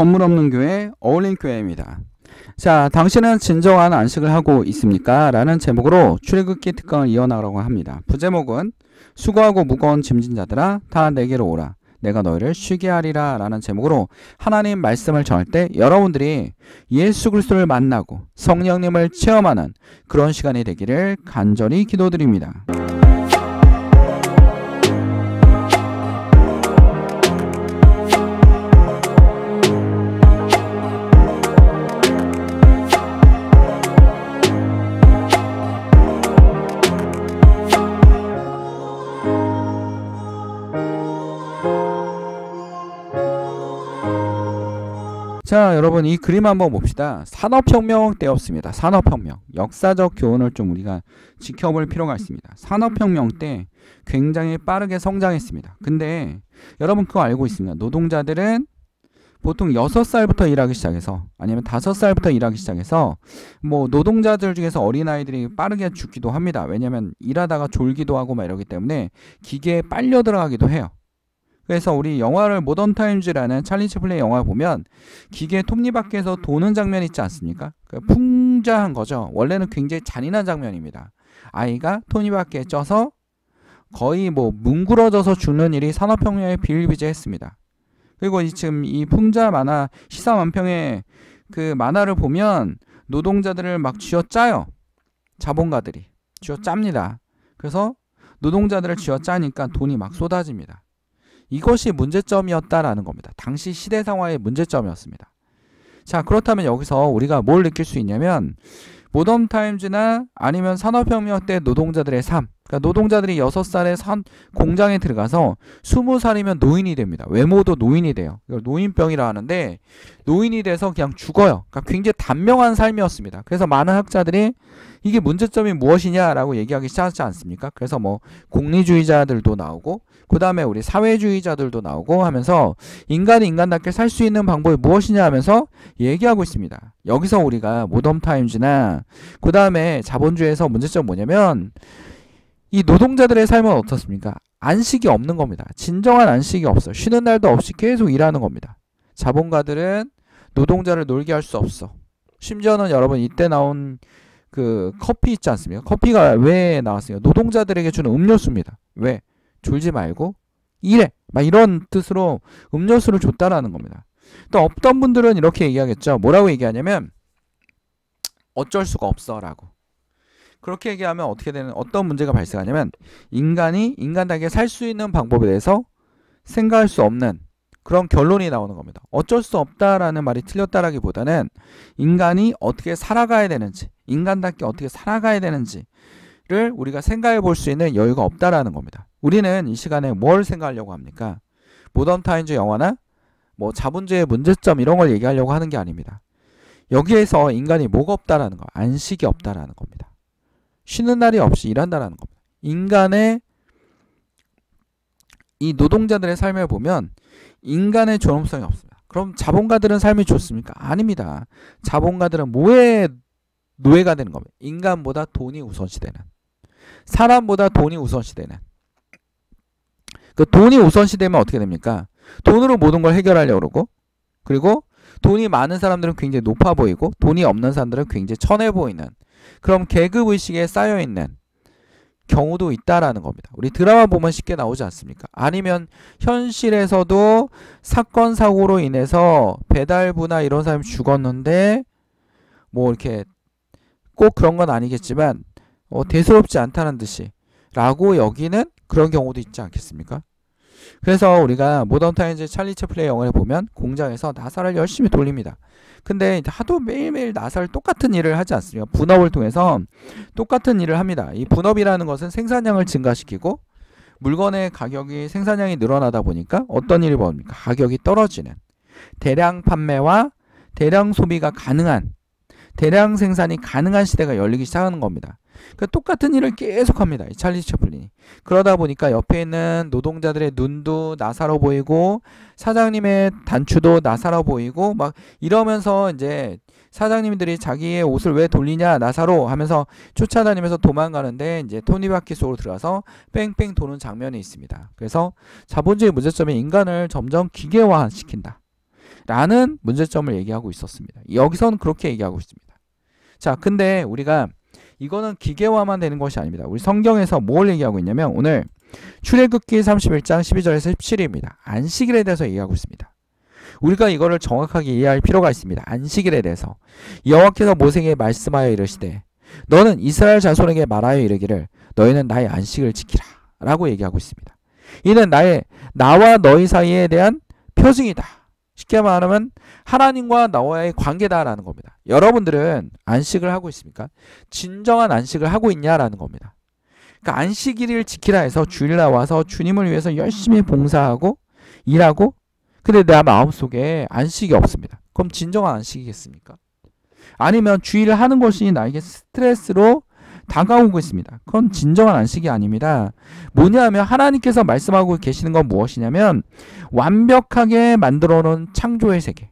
건물 없는 교회 어울린 교회입니다. 자, 당신은 진정한 안식을 하고 있습니까? 라는 제목으로 출애굽기 특강을 이어나가라고 합니다. 부제목은 수고하고 무거운 짐진자들아 다 내게로 오라. 내가 너희를 쉬게 하리라 라는 제목으로 하나님 말씀을 전할 때 여러분들이 예수 그리스도를 만나고 성령님을 체험하는 그런 시간이 되기를 간절히 기도드립니다. 자, 여러분 이 그림 한번 봅시다. 산업혁명 때였습니다. 산업혁명. 역사적 교훈을 좀 우리가 지켜볼 필요가 있습니다. 산업혁명 때 굉장히 빠르게 성장했습니다. 근데 여러분 그거 알고 있습니다. 노동자들은 보통 6살부터 일하기 시작해서 아니면 5살부터 일하기 시작해서 뭐 노동자들 중에서 어린아이들이 빠르게 죽기도 합니다. 왜냐면 일하다가 졸기도 하고 막 이러기 때문에 기계에 빨려 들어가기도 해요. 그래서 우리 영화를 모던 타임즈라는 찰리 채플린 영화 보면 기계 톱니바퀴에서 음. 도는 장면 있지 않습니까? 그 풍자한 거죠. 원래는 굉장히 잔인한 장면입니다. 아이가 톱니바퀴에 쪄서 거의 뭐 뭉그러져서 죽는 일이 산업혁명에 비일비재했습니다. 그리고 지금 이 풍자 만화 시사만평의 그 만화를 보면 노동자들을 막 쥐어짜요. 자본가들이 쥐어짭니다. 그래서 노동자들을 쥐어짜니까 돈이 막 쏟아집니다. 이것이 문제점이었다라는 겁니다. 당시 시대 상황의 문제점이었습니다. 자, 그렇다면 여기서 우리가 뭘 느낄 수 있냐면 모던 타임즈나 아니면 산업혁명 때 노동자들의 삶 그러니까 노동자들이 6살에 산 공장에 들어가서 20살이면 노인이 됩니다. 외모도 노인이 돼요. 이걸 노인병이라 하는데 노인이 돼서 그냥 죽어요. 그러니까 굉장히 단명한 삶이었습니다. 그래서 많은 학자들이 이게 문제점이 무엇이냐라고 얘기하기 시작하지 않습니까? 그래서 뭐 공리주의자들도 나오고 그 다음에 우리 사회주의자들도 나오고 하면서 인간이 인간답게 살 수 있는 방법이 무엇이냐 하면서 얘기하고 있습니다. 여기서 우리가 모덤 타임즈나 그 다음에 자본주의에서 문제점 뭐냐면 이 노동자들의 삶은 어떻습니까? 안식이 없는 겁니다. 진정한 안식이 없어. 쉬는 날도 없이 계속 일하는 겁니다. 자본가들은 노동자를 놀게 할 수 없어. 심지어는 여러분 이때 나온 그 커피 있지 않습니까? 커피가 왜 나왔어요? 노동자들에게 주는 음료수입니다. 왜? 졸지 말고 일해. 막 이런 뜻으로 음료수를 줬다라는 겁니다. 또 없던 분들은 이렇게 얘기하겠죠. 뭐라고 얘기하냐면 어쩔 수가 없어라고. 그렇게 얘기하면 어떻게 되는 어떤 문제가 발생하냐면 인간이 인간답게 살 수 있는 방법에 대해서 생각할 수 없는 그런 결론이 나오는 겁니다. 어쩔 수 없다라는 말이 틀렸다라기보다는 인간이 어떻게 살아가야 되는지, 인간답게 어떻게 살아가야 되는지를 우리가 생각해 볼 수 있는 여유가 없다라는 겁니다. 우리는 이 시간에 뭘 생각하려고 합니까? 모던 타인즈 영화나 뭐 자본주의의 문제점 이런 걸 얘기하려고 하는 게 아닙니다. 여기에서 인간이 뭐가 없다라는 거, 안식이 없다라는 겁니다. 쉬는 날이 없이 일한다라는 겁니다. 인간의 이 노동자들의 삶을 보면 인간의 존엄성이 없습니다. 그럼 자본가들은 삶이 좋습니까? 아닙니다. 자본가들은 뭐에 노예가 되는 겁니다. 인간보다 돈이 우선시되는 사람보다 돈이 우선시되는 그 돈이 우선시되면 어떻게 됩니까? 돈으로 모든 걸 해결하려고 그러고 그리고 돈이 많은 사람들은 굉장히 높아 보이고 돈이 없는 사람들은 굉장히 천해 보이는 그럼 계급의식에 쌓여있는 경우도 있다라는 겁니다. 우리 드라마 보면 쉽게 나오지 않습니까? 아니면 현실에서도 사건 사고로 인해서 배달부나 이런 사람이 죽었는데 뭐 이렇게 꼭 그런 건 아니겠지만 어, 대수롭지 않다는 듯이 라고 여기는 그런 경우도 있지 않겠습니까? 그래서 우리가 모던 타임즈 찰리 채플의 영화를 보면 공장에서 나사를 열심히 돌립니다. 근데 하도 매일매일 나사를 똑같은 일을 하지 않습니까? 분업을 통해서 똑같은 일을 합니다. 이 분업이라는 것은 생산량을 증가시키고 물건의 가격이 생산량이 늘어나다 보니까 어떤 일이 벌어니까 가격이 떨어지는 대량 판매와 대량 소비가 가능한 대량 생산이 가능한 시대가 열리기 시작하는 겁니다. 그러니까 똑같은 일을 계속 합니다. 이 찰리 채플린이. 그러다 보니까 옆에 있는 노동자들의 눈도 나사로 보이고 사장님의 단추도 나사로 보이고 막 이러면서 이제 사장님들이 자기의 옷을 왜 돌리냐 나사로 하면서 쫓아다니면서 도망가는데 이제 토니바퀴 속으로 들어가서 뺑뺑 도는 장면이 있습니다. 그래서 자본주의 문제점이 인간을 점점 기계화시킨다. 라는 문제점을 얘기하고 있었습니다. 여기선 그렇게 얘기하고 있습니다. 자, 근데 우리가 이거는 기계화만 되는 것이 아닙니다. 우리 성경에서 뭘 얘기하고 있냐면 오늘 출애굽기 31장 12절에서 17입니다. 안식일에 대해서 얘기하고 있습니다. 우리가 이거를 정확하게 이해할 필요가 있습니다. 안식일에 대해서 여호와께서 모세에게 말씀하여 이르시되 너는 이스라엘 자손에게 말하여 이르기를 너희는 나의 안식을 지키라라고 얘기하고 있습니다. 이는 나의 나와 너희 사이에 대한 표징이다. 쉽게 말하면 하나님과 나와의 관계다라는 겁니다. 여러분들은 안식을 하고 있습니까? 진정한 안식을 하고 있냐라는 겁니다. 그러니까 안식일을 지키라 해서 주일 나와서 주님을 위해서 열심히 봉사하고 일하고 근데 내 마음속에 안식이 없습니다. 그럼 진정한 안식이겠습니까? 아니면 주일을 하는 것이 나에게 스트레스로 다가오고 있습니다. 그건 진정한 안식이 아닙니다. 뭐냐면 하나님께서 말씀하고 계시는 건 무엇이냐면 완벽하게 만들어 놓은 창조의 세계.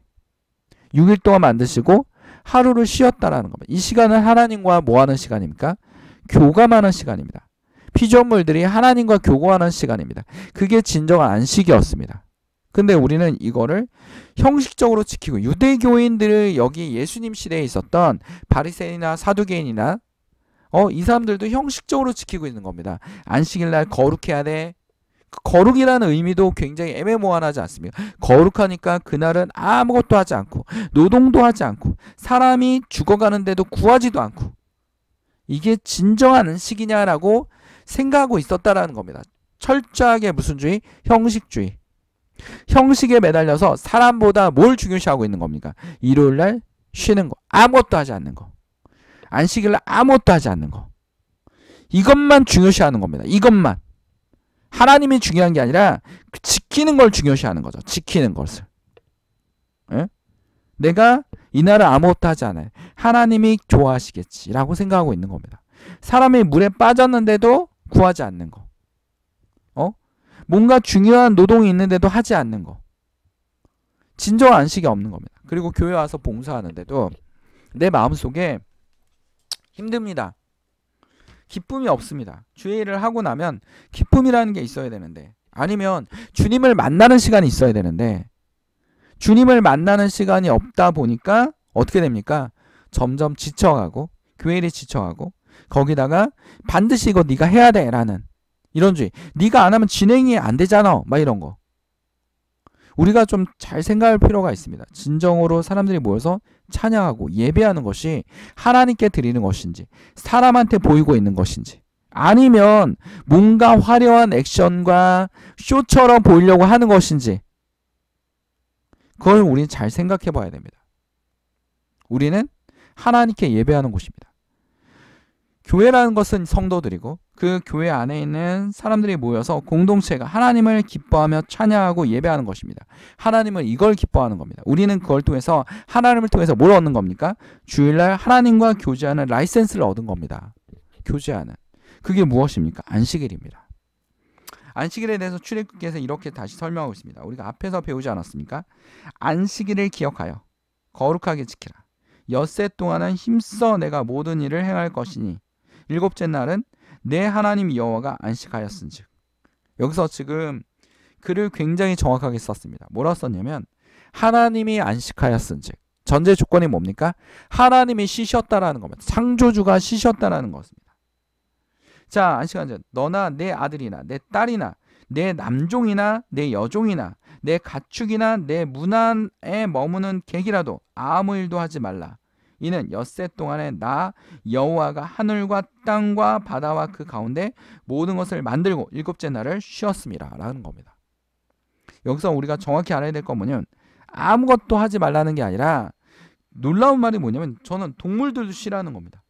6일 동안 만드시고 하루를 쉬었다라는 겁니다. 이 시간은 하나님과 뭐 하는 시간입니까? 교감하는 시간입니다. 피조물들이 하나님과 교감하는 시간입니다. 그게 진정한 안식이었습니다. 근데 우리는 이거를 형식적으로 지키고 유대교인들을 여기 예수님 시대에 있었던 바리새인이나 사두개인이나 어, 이 사람들도 형식적으로 지키고 있는 겁니다. 안식일날 거룩해야 돼. 거룩이라는 의미도 굉장히 애매모호하지 않습니다. 거룩하니까 그날은 아무것도 하지 않고 노동도 하지 않고 사람이 죽어가는데도 구하지도 않고 이게 진정한 식이냐라고 생각하고 있었다라는 겁니다. 철저하게 무슨 주의? 형식주의. 형식에 매달려서 사람보다 뭘 중요시하고 있는 겁니까? 일요일 날 쉬는 거, 아무것도 하지 않는 거. 안식일날 아무것도 하지 않는 거. 이것만 중요시하는 겁니다. 이것만. 하나님이 중요한 게 아니라 그 지키는 걸 중요시하는 거죠. 지키는 것을. 에? 내가 이날을 아무것도 하지 않아요. 하나님이 좋아하시겠지라고 생각하고 있는 겁니다. 사람이 물에 빠졌는데도 구하지 않는 거. 어? 뭔가 중요한 노동이 있는데도 하지 않는 거. 진정한 안식이 없는 겁니다. 그리고 교회 와서 봉사하는데도 내 마음속에 힘듭니다. 기쁨이 없습니다. 주의 일을 하고 나면 기쁨이라는 게 있어야 되는데 아니면 주님을 만나는 시간이 있어야 되는데 주님을 만나는 시간이 없다 보니까 어떻게 됩니까? 점점 지쳐가고 교회 를 지쳐가고 거기다가 반드시 이거 네가 해야 돼라는 이런 주의 네가 안 하면 진행이 안 되잖아 막 이런 거 우리가 좀 잘 생각할 필요가 있습니다. 진정으로 사람들이 모여서 찬양하고 예배하는 것이 하나님께 드리는 것인지 사람한테 보이고 있는 것인지 아니면 뭔가 화려한 액션과 쇼처럼 보이려고 하는 것인지 그걸 우리는 잘 생각해 봐야 됩니다. 우리는 하나님께 예배하는 곳입니다. 교회라는 것은 성도들이고 그 교회 안에 있는 사람들이 모여서 공동체가 하나님을 기뻐하며 찬양하고 예배하는 것입니다. 하나님은 이걸 기뻐하는 겁니다. 우리는 그걸 통해서 하나님을 통해서 뭘 얻는 겁니까? 주일날 하나님과 교제하는 라이센스를 얻은 겁니다. 교제하는. 그게 무엇입니까? 안식일입니다. 안식일에 대해서 출애굽기에서 이렇게 다시 설명하고 있습니다. 우리가 앞에서 배우지 않았습니까? 안식일을 기억하여 거룩하게 지키라. 엿새 동안은 힘써 내가 모든 일을 행할 것이니 일곱째 날은 내 하나님 여호와가 안식하였은즉 여기서 지금 글을 굉장히 정확하게 썼습니다. 뭐라 썼냐면 하나님이 안식하였은즉 전제 조건이 뭡니까? 하나님이 쉬셨다라는 겁니다. 창조주가 쉬셨다라는 것입니다. 자, 안식한전 너나 내 아들이나 내 딸이나 내 남종이나 내 여종이나 내 가축이나 내 문안에 머무는 객이라도 아무 일도 하지 말라. 이는 엿새 동안에 나 여호와가 하늘과 땅과 바다와 그 가운데 모든 것을 만들고 일곱째 날을 쉬었습니다. 라는 겁니다. 여기서 우리가 정확히 알아야 될건 뭐냐면 아무것도 하지 말라는 게 아니라 놀라운 말이 뭐냐면 저는 동물들도 쉬라는 겁니다.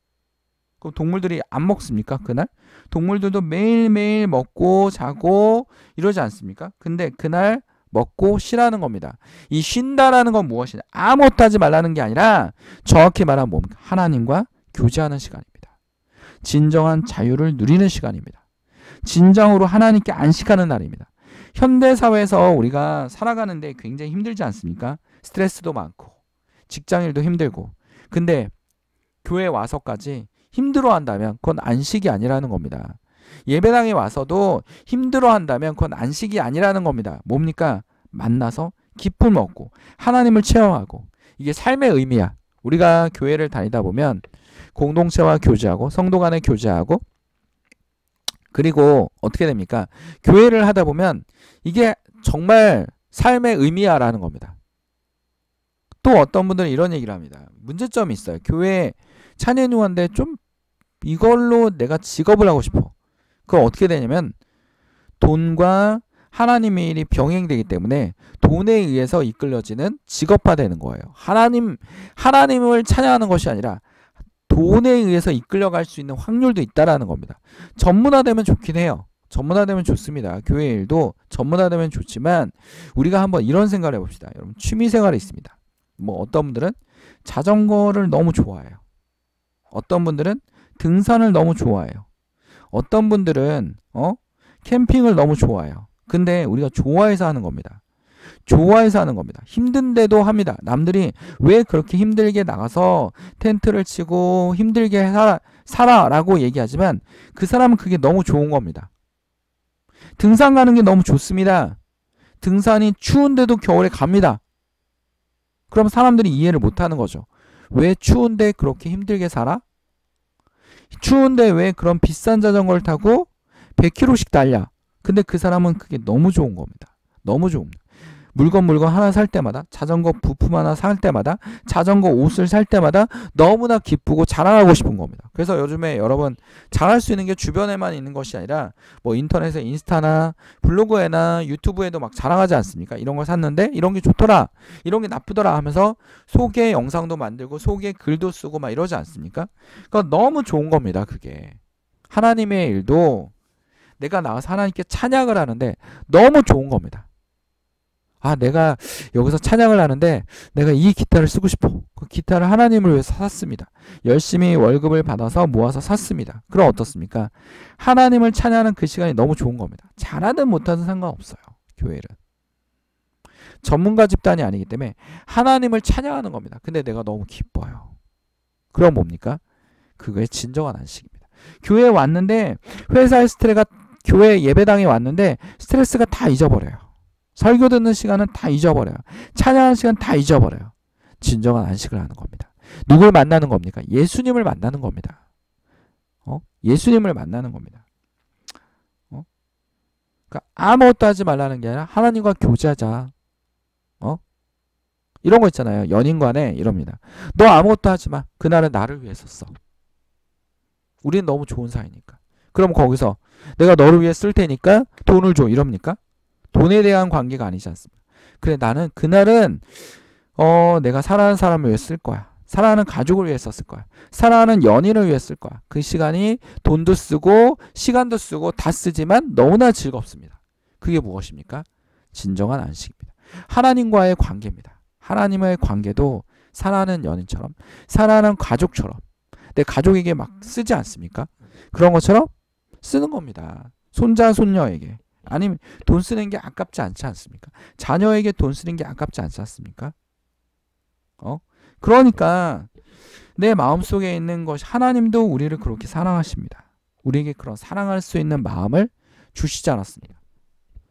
그럼 동물들이 안 먹습니까? 그날? 동물들도 매일매일 먹고 자고 이러지 않습니까? 근데 그날 먹고 쉬라는 겁니다. 이 쉰다라는 건 무엇이냐? 아무것도 하지 말라는 게 아니라 정확히 말하면 뭡니까? 하나님과 교제하는 시간입니다. 진정한 자유를 누리는 시간입니다. 진정으로 하나님께 안식하는 날입니다. 현대 사회에서 우리가 살아가는데 굉장히 힘들지 않습니까? 스트레스도 많고 직장일도 힘들고 근데 교회 와서까지 힘들어한다면 그건 안식이 아니라는 겁니다. 예배당에 와서도 힘들어 한다면 그건 안식이 아니라는 겁니다. 뭡니까? 만나서 기쁨 얻고 하나님을 체험하고 이게 삶의 의미야. 우리가 교회를 다니다 보면 공동체와 교제하고 성도 간에 교제하고 그리고 어떻게 됩니까? 교회를 하다 보면 이게 정말 삶의 의미야라는 겁니다. 또 어떤 분들은 이런 얘기를 합니다. 문제점이 있어요. 교회 찬양누한데 좀 이걸로 내가 직업을 하고 싶어. 그럼 어떻게 되냐면 돈과 하나님의 일이 병행되기 때문에 돈에 의해서 이끌려지는 직업화되는 거예요. 하나님 하나님을 찬양하는 것이 아니라 돈에 의해서 이끌려갈 수 있는 확률도 있다라는 겁니다. 전문화되면 좋긴 해요. 전문화되면 좋습니다. 교회 일도 전문화되면 좋지만 우리가 한번 이런 생각을 해봅시다. 여러분 취미 생활이 있습니다. 뭐 어떤 분들은 자전거를 너무 좋아해요. 어떤 분들은 등산을 너무 좋아해요. 어떤 분들은 어? 캠핑을 너무 좋아해요. 근데 우리가 좋아해서 하는 겁니다. 좋아해서 하는 겁니다. 힘든데도 합니다. 남들이 왜 그렇게 힘들게 나가서 텐트를 치고 힘들게 살아, 살아라고 얘기하지만 그 사람은 그게 너무 좋은 겁니다. 등산 가는 게 너무 좋습니다. 등산이 추운데도 겨울에 갑니다. 그럼 사람들이 이해를 못 하는 거죠. 왜 추운데 그렇게 힘들게 살아? 추운데 왜 그런 비싼 자전거를 타고 100km씩 달려? 근데 그 사람은 그게 너무 좋은 겁니다. 너무 좋은 물건 물건 하나 살 때마다 자전거 부품 하나 살 때마다 자전거 옷을 살 때마다 너무나 기쁘고 자랑하고 싶은 겁니다. 그래서 요즘에 여러분 잘할 수 있는 게 주변에만 있는 것이 아니라 뭐 인터넷에 인스타나 블로그에나 유튜브에도 막 자랑하지 않습니까? 이런 걸 샀는데 이런 게 좋더라. 이런 게 나쁘더라 하면서 소개 영상도 만들고 소개 글도 쓰고 막 이러지 않습니까? 그러니까 너무 좋은 겁니다. 그게. 하나님의 일도 내가 나와서 하나님께 찬양을 하는데 너무 좋은 겁니다. 아, 내가 여기서 찬양을 하는데 내가 이 기타를 쓰고 싶어. 그 기타를 하나님을 위해서 샀습니다. 열심히 월급을 받아서 모아서 샀습니다. 그럼 어떻습니까? 하나님을 찬양하는 그 시간이 너무 좋은 겁니다. 잘하든 못하든 상관없어요. 교회는. 전문가 집단이 아니기 때문에 하나님을 찬양하는 겁니다. 근데 내가 너무 기뻐요. 그럼 뭡니까? 그거의 진정한 안식입니다. 교회에 왔는데 회사의 스트레가 교회 예배당에 왔는데 스트레스가 다 잊어버려요. 설교 듣는 시간은 다 잊어버려요. 찬양하는 시간 다 잊어버려요. 진정한 안식을 하는 겁니다. 누굴 만나는 겁니까? 예수님을 만나는 겁니다. 어? 예수님을 만나는 겁니다. 어? 그러니까 아무것도 하지 말라는 게 아니라 하나님과 교제하자. 어? 이런 거 있잖아요. 연인 간에 이럽니다. 너 아무것도 하지 마. 그날은 나를 위해서 써. 우리는 너무 좋은 사이니까. 그럼 거기서 내가 너를 위해 쓸 테니까 돈을 줘 이럽니까? 돈에 대한 관계가 아니지 않습니까? 그래 나는 그날은 어 내가 사랑하는 사람을 위해 쓸 거야. 사랑하는 가족을 위해 썼을 거야. 사랑하는 연인을 위해 쓸 거야. 그 시간이 돈도 쓰고 시간도 쓰고 다 쓰지만 너무나 즐겁습니다. 그게 무엇입니까? 진정한 안식입니다. 하나님과의 관계입니다. 하나님의 관계도 사랑하는 연인처럼 사랑하는 가족처럼 내 가족에게 막 쓰지 않습니까? 그런 것처럼 쓰는 겁니다. 손자 손녀에게 아니면 돈 쓰는 게 아깝지 않지 않습니까? 자녀에게 돈 쓰는 게 아깝지 않지 않습니까? 어? 그러니까 내 마음속에 있는 것이 하나님도 우리를 그렇게 사랑하십니다. 우리에게 그런 사랑할 수 있는 마음을 주시지 않았습니까?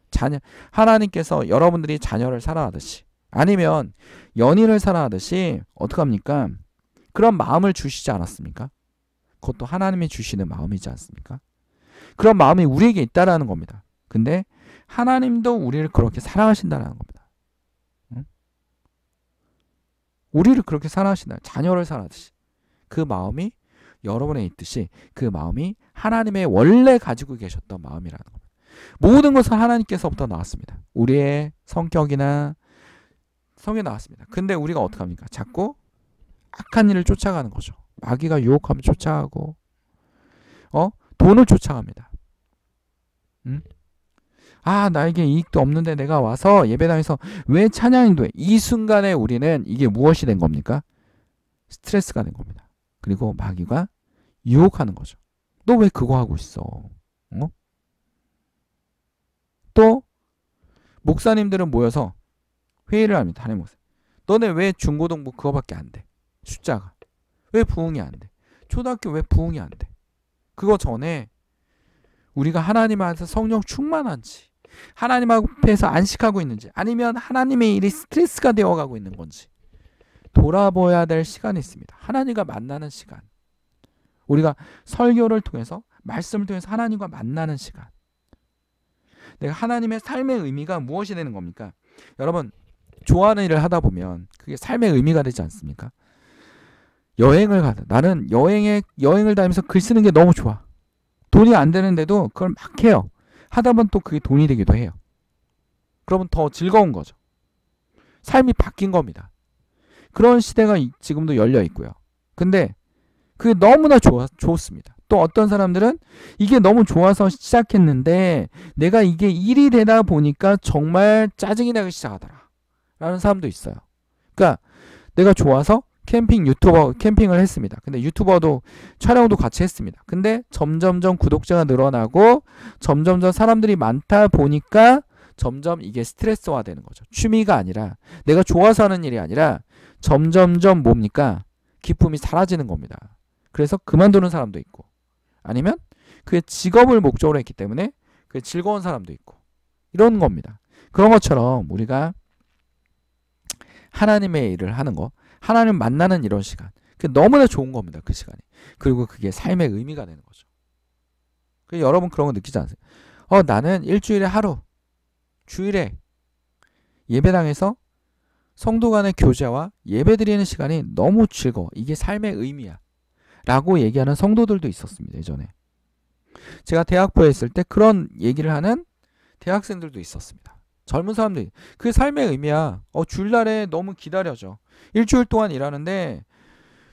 자녀 하나님께서 여러분들이 자녀를 사랑하듯이 아니면 연인을 사랑하듯이 어떡합니까? 그런 마음을 주시지 않았습니까? 그것도 하나님이 주시는 마음이지 않습니까? 그런 마음이 우리에게 있다라는 겁니다. 근데 하나님도 우리를 그렇게 사랑하신다는 겁니다. 응? 우리를 그렇게 사랑하신다. 자녀를 사랑하듯이. 그 마음이 여러분에 있듯이 그 마음이 하나님의 원래 가지고 계셨던 마음이라는 겁니다. 모든 것은 하나님께서부터 나왔습니다. 우리의 성격이나 성에 나왔습니다. 근데 우리가 어떻게 합니까? 자꾸 악한 일을 쫓아가는 거죠. 마귀가 유혹하면 쫓아가고, 어? 돈을 쫓아갑니다. 응? 아, 나에게 이익도 없는데 내가 와서 예배당에서 왜 찬양이 돼? 이 순간에 우리는 이게 무엇이 된 겁니까? 스트레스가 된 겁니다. 그리고 마귀가 유혹하는 거죠. 너 왜 그거 하고 있어? 어? 또 목사님들은 모여서 회의를 합니다. 담임 목사. 너네 왜 중고등부 그거밖에 안 돼? 숫자가. 왜 부흥이 안 돼? 초등학교 왜 부흥이 안 돼? 그거 전에 우리가 하나님 안에서 성령 충만한지 하나님 앞에서 안식하고 있는지 아니면 하나님의 일이 스트레스가 되어가고 있는 건지 돌아보아야될 시간이 있습니다. 하나님과 만나는 시간. 우리가 설교를 통해서 말씀을 통해서 하나님과 만나는 시간. 내가 하나님의 삶의 의미가 무엇이 되는 겁니까? 여러분 좋아하는 일을 하다 보면 그게 삶의 의미가 되지 않습니까? 여행을 가다 나는 여행에 여행을 다니면서 글 쓰는 게 너무 좋아. 돈이 안 되는데도 그걸 막 해요. 하다 보면 또 그게 돈이 되기도 해요. 그러면 더 즐거운 거죠. 삶이 바뀐 겁니다. 그런 시대가 지금도 열려 있고요. 근데 그게 너무나 좋아, 좋습니다. 또 어떤 사람들은 이게 너무 좋아서 시작했는데 내가 이게 일이 되다 보니까 정말 짜증이 나기 시작하더라. 라는 사람도 있어요. 그러니까 내가 좋아서 캠핑 유튜버 캠핑을 했습니다. 근데 유튜버도 촬영도 같이 했습니다. 근데 점점점 구독자가 늘어나고 점점점 사람들이 많다 보니까 점점 이게 스트레스화 되는 거죠. 취미가 아니라 내가 좋아서 하는 일이 아니라 점점점 뭡니까? 기쁨이 사라지는 겁니다. 그래서 그만두는 사람도 있고 아니면 그의 직업을 목적으로 했기 때문에 그게 즐거운 사람도 있고 이런 겁니다. 그런 것처럼 우리가 하나님의 일을 하는 것 하나님 만나는 이런 시간. 그 너무나 좋은 겁니다. 그 시간이. 그리고 그게 삶의 의미가 되는 거죠. 그 여러분 그런 거 느끼지 않으세요? 어, 나는 일주일에 하루, 주일에 예배당에서 성도 간의 교제와 예배 드리는 시간이 너무 즐거워. 이게 삶의 의미야. 라고 얘기하는 성도들도 있었습니다. 예전에. 제가 대학부에 있을 때 그런 얘기를 하는 대학생들도 있었습니다. 젊은 사람들 이그 삶의 의미야. 어 주일날에 너무 기다려져. 일주일 동안 일하는데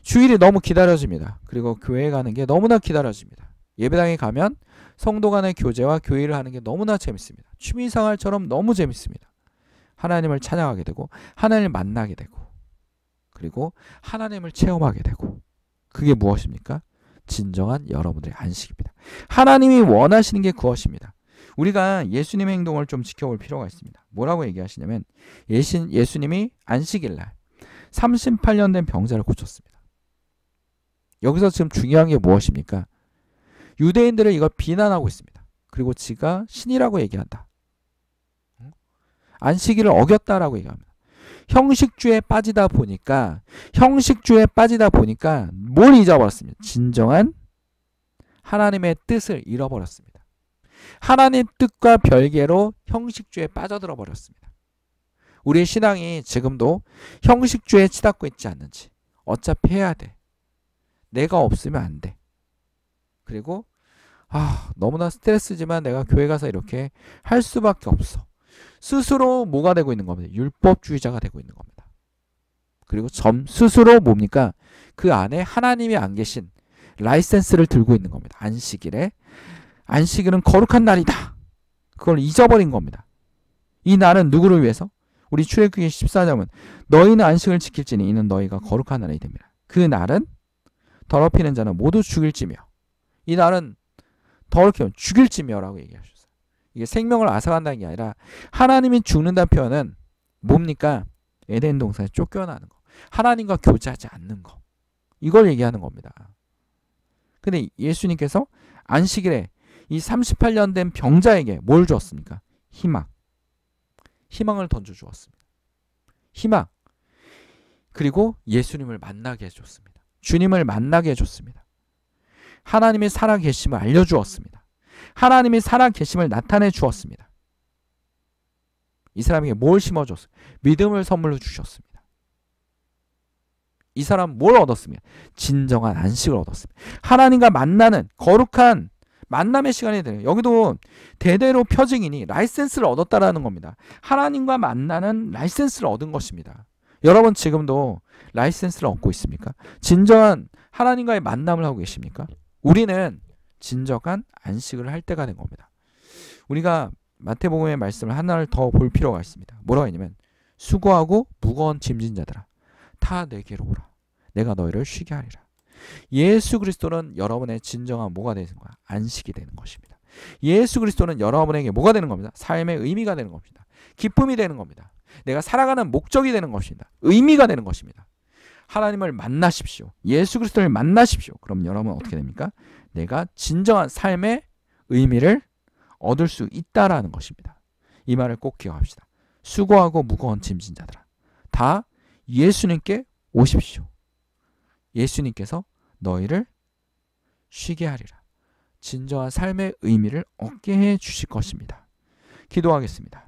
주일이 너무 기다려집니다. 그리고 교회 에 가는 게 너무나 기다려집니다. 예배당에 가면 성도 간의 교제와 교회를 하는 게 너무나 재밌습니다. 취미 생활처럼 너무 재밌습니다. 하나님을 찬양하게 되고 하나님을 만나게 되고 그리고 하나님을 체험하게 되고 그게 무엇입니까? 진정한 여러분들의 안식입니다. 하나님이 원하시는 게그것입니다 우리가 예수님의 행동을 좀 지켜볼 필요가 있습니다. 뭐라고 얘기하시냐면 예신, 예수님이 안식일 날 38년 된 병자를 고쳤습니다. 여기서 지금 중요한 게 무엇입니까? 유대인들은 이걸 비난하고 있습니다. 그리고 지가 신이라고 얘기한다. 안식일을 어겼다라고 얘기합니다. 형식주에 빠지다 보니까 형식주에 빠지다 보니까 뭘 잊어버렸습니다. 진정한 하나님의 뜻을 잃어버렸습니다. 하나님 뜻과 별개로 형식주의에 빠져들어 버렸습니다. 우리의 신앙이 지금도 형식주의에 치닫고 있지 않는지 어차피 해야 돼. 내가 없으면 안 돼. 그리고 아 너무나 스트레스지만 내가 교회 가서 이렇게 할 수밖에 없어. 스스로 뭐가 되고 있는 겁니다. 율법주의자가 되고 있는 겁니다. 그리고 점 스스로 뭡니까? 그 안에 하나님이 안 계신 라이센스를 들고 있는 겁니다. 안식일에 안식일은 거룩한 날이다. 그걸 잊어버린 겁니다. 이 날은 누구를 위해서? 우리 출애굽기 14장은 너희는 안식을 지킬지니 이는 너희가 거룩한 날이 됩니다. 그 날은 더럽히는 자는 모두 죽일지며 이 날은 더럽히면 죽일지며라고 얘기하셨어요. 이게 생명을 앗아간다는 게 아니라 하나님이 죽는다는 표현은 뭡니까? 에덴 동산에 쫓겨나는 거. 하나님과 교제하지 않는 거. 이걸 얘기하는 겁니다. 근데 예수님께서 안식일에 이 38년 된 병자에게 뭘 주었습니까? 희망. 희망을 던져 주었습니다. 희망. 그리고 예수님을 만나게 해줬습니다. 주님을 만나게 해줬습니다. 하나님이 살아계심을 알려주었습니다. 하나님이 살아계심을 나타내 주었습니다. 이 사람에게 뭘 심어줬어요? 믿음을 선물로 주셨습니다. 이 사람 뭘 얻었습니까? 진정한 안식을 얻었습니다. 하나님과 만나는 거룩한 만남의 시간이 되는 여기도 대대로 표징이니 라이센스를 얻었다라는 겁니다. 하나님과 만나는 라이센스를 얻은 것입니다. 여러분 지금도 라이센스를 얻고 있습니까? 진정한 하나님과의 만남을 하고 계십니까? 우리는 진정한 안식을 할 때가 된 겁니다. 우리가 마태복음의 말씀을 하나를 더 볼 필요가 있습니다. 뭐라고 했냐면 수고하고 무거운 짐진 자들아 다 내게로 오라 내가 너희를 쉬게 하리라. 예수 그리스도는 여러분의 진정한 뭐가 되는 거야? 안식이 되는 것입니다. 예수 그리스도는 여러분에게 뭐가 되는 겁니다? 삶의 의미가 되는 겁니다. 기쁨이 되는 겁니다. 내가 살아가는 목적이 되는 것입니다. 의미가 되는 것입니다. 하나님을 만나십시오. 예수 그리스도를 만나십시오. 그럼 여러분 어떻게 됩니까? 내가 진정한 삶의 의미를 얻을 수 있다라는 것입니다. 이 말을 꼭 기억합시다. 수고하고 무거운 짐진 자들아. 다 예수님께 오십시오. 예수님께서 너희를 쉬게 하리라. 진정한 삶의 의미를 얻게 해 주실 것입니다. 기도하겠습니다.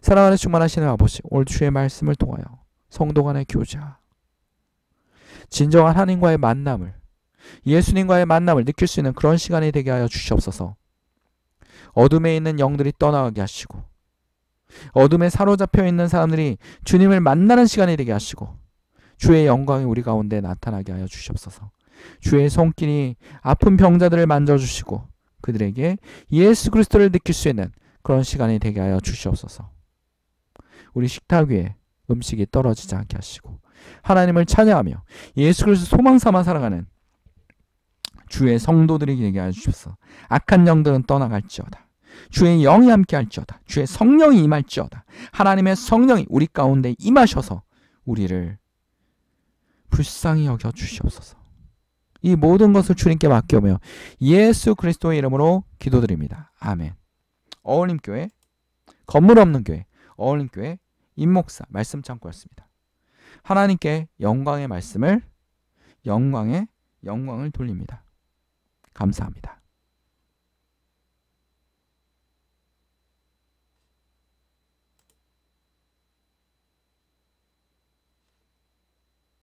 사랑 안에 충만하시는 아버지, 올 주의 말씀을 통하여 성도 간의 교제와 진정한 하나님과의 만남을 예수님과의 만남을 느낄 수 있는 그런 시간이 되게 하여 주시옵소서. 어둠에 있는 영들이 떠나가게 하시고 어둠에 사로잡혀 있는 사람들이 주님을 만나는 시간이 되게 하시고 주의 영광이 우리 가운데 나타나게 하여 주시옵소서. 주의 손길이 아픈 병자들을 만져주시고 그들에게 예수 그리스도를 느낄 수 있는 그런 시간이 되게 하여 주시옵소서. 우리 식탁 위에 음식이 떨어지지 않게 하시고 하나님을 찬양하며 예수 그리스도 소망 삼아 살아가는 주의 성도들이 되게 하여 주옵소서. 악한 영들은 떠나갈지어다. 주의 영이 함께 할지어다. 주의 성령이 임할지어다. 하나님의 성령이 우리 가운데 임하셔서 우리를 불쌍히 여겨 주시옵소서. 이 모든 것을 주님께 맡겨며 예수 그리스도의 이름으로 기도드립니다. 아멘. 어울림교회, 건물 없는 교회, 어울림교회, 임목사, 말씀창고였습니다. 하나님께 영광의 말씀을, 영광의 영광을 돌립니다. 감사합니다.